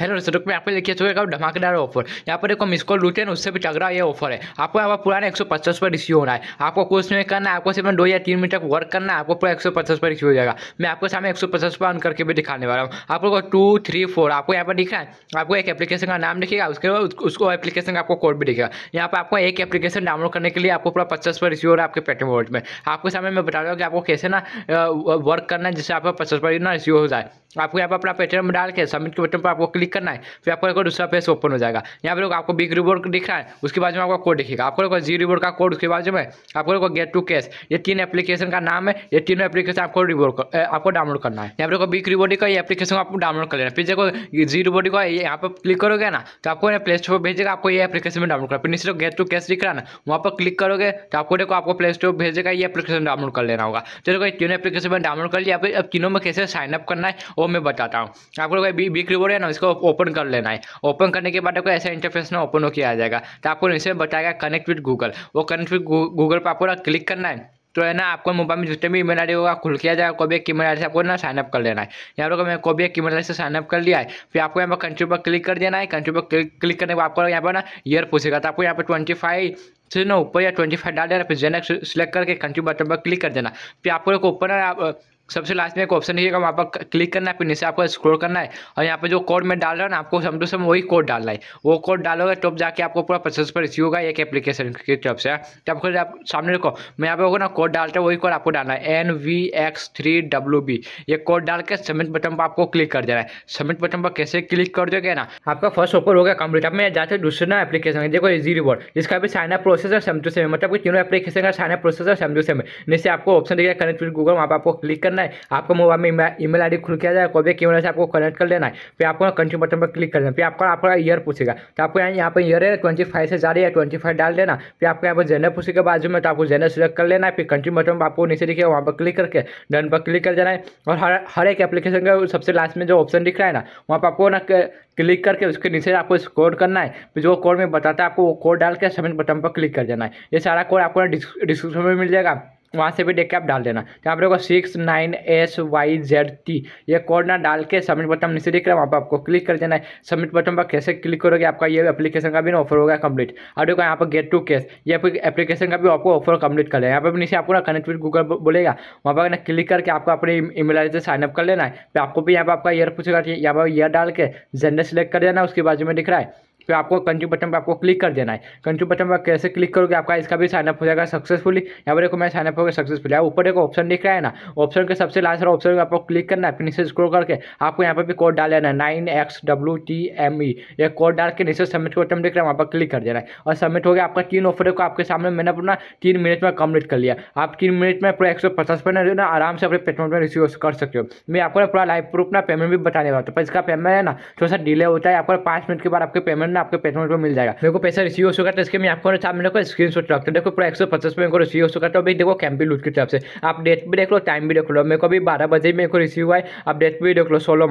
Hello दोस्तों रुक में आपके लेके चुके का धमाकेदार ऑफर यहाँ पर देखो मिस कॉल रूट है उससे भी तगड़ा ये ऑफर है आपको यहाँ पर पुराने एक सौ पचास पर रिसीव होना है आपको कुछ नहीं करना है आपको सिर्फ दो या तीन मिनट तक वर्क करना है आपको पूरा एक सौ पचास पर रिसीव हो जाएगा मैं आपको सामने एक सौ पचास पर ऑन करके भी दिखाने वाला हूँ आप लोग टू थ्री फोर आपको यहाँ पर दिखा है आपको एक एप्लीकेशन का नाम दिखेगा उसके बाद उसको एप्लीकेशन का आपको कोड भी दिखेगा यहाँ पर आपको एक एप्लीकेशन डाउनलोड करने के लिए आपको पूरा पचास पर रिसीव हो रहा है आपके पेटीएम वॉल्ट में आपके सामने मैं बता रहा हूँ कि आपको कैसे ना वर्क करना है जिससे आपका पचास पर ना रिसीव हो जाए आपको यहाँ पर अपना पेटीएम डाल के सबमिट के बटन पर आपको क्लिक क्लिक करना है फिर आपको एक दूसरा पेज ओपन हो जाएगा यहाँ पर लोग आपको बिग रिबोर्ड दिख रहा है उसके बाद में आपका कोड दिखेगा आपको लोग जी रिबोर्ड का कोड उसके बाद में आपको लोग गेट टू कैश ये तीन एप्लीकेशन का नाम है ये तीनों एप्लीकेशन आपको रिबोर्ड आपको डाउनलोड करना है यहाँ पर बिग रिबोर्ड का ये एप्लीकेशन आपको डाउनलोड कर लेना फिर देखो जी रिबोर्ड का यहाँ पर क्लिक करोगे ना तो आपको प्ले स्टोर भेजेगा आपको ये एप्लीकेशन में डाउनलोड करना फिर नीचे गेट टू कैश दिख रहा है ना वहाँ पर क्लिक करोगे तो आपको देखो आपको प्ले स्टोर भेजेगा ये एप्लीकेशन डाउनलोड कर लेना होगा तो देखो तीनों एप्लीकेशन में डाउनलोड कर लिया अब तीनों में कैसे साइनअप करना है वो मैं बताता हूँ आप लोग बिग रिबोर्ड है ना इसको ओपन कर लेना है ओपन करने के बाद आपको ऐसा इंटरफेस ना ओपन होकर आ जाएगा तो आपको नीचे बताएगा कनेक्ट विद गूगल वो कनेक्ट विद गूगल पर आपको क्लिक करना है तो है ना आपको मोबाइल में जितने भी ईमेल आई होगा खुल किया जाएगा कोई भी एक ईमेल आई से आपको ना साइनअप कर लेना है यहाँ पर मैं कोई भी एक ईमेल आई से साइनअप कर लिया है फिर आपको यहाँ पर कंट्री पर क्लिक कर देना है कंट्री पर क्लिक करने के बाद आपको यहाँ पर ना ईयर पूछेगा तो आपको यहाँ पर ट्वेंटी फाइव से ना ऊपर या ट्वेंटी फाइव डाल देना फिर जेनेक्स सिलेक्ट करके कंट्री बटन पर क्लिक कर देना फिर आपको ऊपर ना सबसे लास्ट में एक ऑप्शन है वहाँ पर क्लिक करना है फिर नीचे आपको स्क्रॉल करना है और यहाँ पर जो कोड में डाल रहा है ना आपको सम टू सम वही कोड डालना है वो कोड डालोगे तो जाके आपको पूरा प्रोसेस पर रिसीव होगा एक एप्लीकेशन की तरफ से हाँ। तो आपको आप सामने रखो मैं यहाँ पे होगा ना कोड डालते वही कोड आपको डालना है N V X three W B ये कोड डाल के सबमिट बटन पर आपको क्लिक कर देना है सबमिट बटन पर कैसे क्लिक कर दोगे ना आपका फर्स्ट ओपन होगा कंप्लीट आप मैं जाते दूसरे ना एप्लीकेशन देखो इजी रिवॉर्ड इसका भी साइन अप प्रोसेस है सेम टू सेम मतलब कि तीनों एप्लीकेशन का साइन अप प्रोसेस है सेम टू सेम नीचे आपको ऑप्शन दिखेगा कनेक्ट विद गूगल वहाँ पर आपको क्लिक करना करना है आपका मोबाइल में ईमेल आई खुल किया जाए कोबे कैमरा से आपको कनेक्ट कर लेना है फिर आपको कंटिन्यू बटन पर क्लिक कर देना फिर आपका आपका ईयर पूछेगा तो आपको यहाँ यहाँ पर ईयर है ट्वेंटी फाइव से जा है ट्वेंटी फाइव डाल देना फिर आपको यहाँ पर जेनर पूछेगा बाजू में तो आपको जेनर सेलेक्ट कर लेना है फिर कंटिन्यू बटन पर आपको नीचे दिखेगा वहाँ पर क्लिक करके डन पर क्लिक कर देना है और हर हर एक एप्लीकेशन का सबसे लास्ट में जो ऑप्शन दिख रहा है ना वहाँ पर आपको ना क्लिक करके उसके नीचे आपको कोड करना है फिर जो कोड में बताता है आपको वो कोड डाल के सबमिट बटन पर क्लिक कर देना है ये सारा कोड आपको डिस्क्रिप्शन में मिल जाएगा वहाँ से भी देख के आप डाल देना तो आप लोगों को six nine S Y Z T ये कोड ना डाल के सबमिट बटन नीचे दिख रहा है वहाँ पर आपको क्लिक कर देना है सबमिट बटन पर कैसे क्लिक करोगे आपका ये एप्लीकेशन का भी ऑफर होगा कंप्लीट और देखो यहाँ पर गेट टू कैश ये एप्लीकेशन का भी आपको ऑफर कंप्लीट कर लेना यहाँ पर भी नीचे आपको ना कनेक्ट विद गूगल बोलेगा वहाँ पर ना क्लिक करके आपको अपने ईमेल आई से साइनअप कर लेना है फिर आपको भी यहाँ पर आपका ईयर पूछेगा यहाँ पर ईयर डाल के जेंडर सेलेक्ट कर देना उसके बाजू में दिख रहा है फिर तो आपको कंट्री बटन पर आपको क्लिक कर देना है कंट्री बटन पर कैसे क्लिक करोगे आपका इसका भी साइनअप हो जाएगा सक्सेसफुली यहाँ पर देखो मैं साइनअप हो गया सक्सेसफुली ऊपर एक ऑप्शन दिख रहा है ना ऑप्शन के सबसे लास्ट ऑप्शन पर आपको क्लिक करना है फिर नीचे स्क्रोल करके आपको यहाँ पर भी कोड डाल देना है nine X W T M E ये कोड डाल के नीचे सबमिट बटन दिख रहा है वहाँ पर क्लिक कर देना है और सबमिट हो गया आपका तीन ऑफर को आपके सामने मैंने अपना तीन मिनट में कम्प्लीट कर लिया आप तीन मिनट में पूरा एक सौ पचास पेमेंट ना आराम से अपने पेमेंट में रिसीव कर सकते हो मैं आपको पूरा लाइव प्रूफ ना पेमेंट भी बताने वाला था पर तो इसका पेमेंट है ना थोड़ा सा डिले होता है आपको पाँच मिनट के बाद आपके पेमेंट करना आपके पेमेंट पर मिल जाएगा मेरे को पैसा रिसीव हो चुका था इसके मैं आपको था मेरे को स्क्रीन शॉट रखते देखो पूरा एक सौ पचास मेरे को रिसीव हो चुका था अभी देखो कैंपी लूट की तरफ से आप डेट भी देख लो टाइम भी देख लो मेरे को अभी बारह बजे मेरे को रिसीव हुआ है आप डेट भी देख लो सोलह